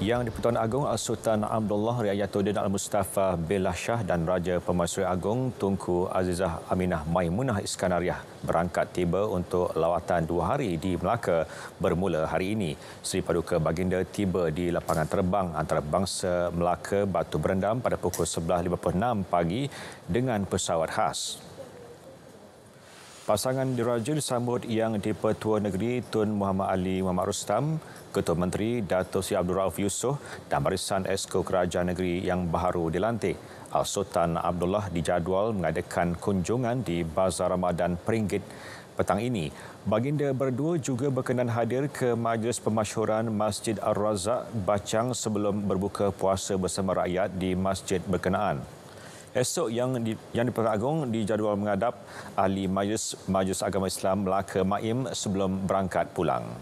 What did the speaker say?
yang di-Pertuan Agong Sultan Abdullah Riayatuddin Al-Mustafa Billah Shah dan Raja Pemaisuri Agong Tunku Azizah Aminah Maimunah Iskandariah berangkat tiba untuk lawatan dua hari di Melaka bermula hari ini. Sri Paduka Baginda tiba di lapangan terbang antarabangsa Melaka Batu Berendam pada pukul 11.56 pagi dengan pesawat khas. Pasangan diraja disambut yang di-Pertua Negeri Tun Muhammad Ali Muhammad Rustam, Ketua Menteri Dato' Si Abdul Rauf Yusof dan barisan Esko Kerajaan Negeri yang baru dilantik. Al-Sultan Abdullah dijadual mengadakan kunjungan di Bazar Ramadan Peringgit petang ini. Baginda berdua juga berkenan hadir ke Majlis Pemasyuran Masjid Ar-Razak Bacang sebelum berbuka puasa bersama rakyat di Masjid Berkenaan. Esok yang di, yang diperagung dijadual menghadap ahli majlis majlis agama Islam Melaka Maim sebelum berangkat pulang.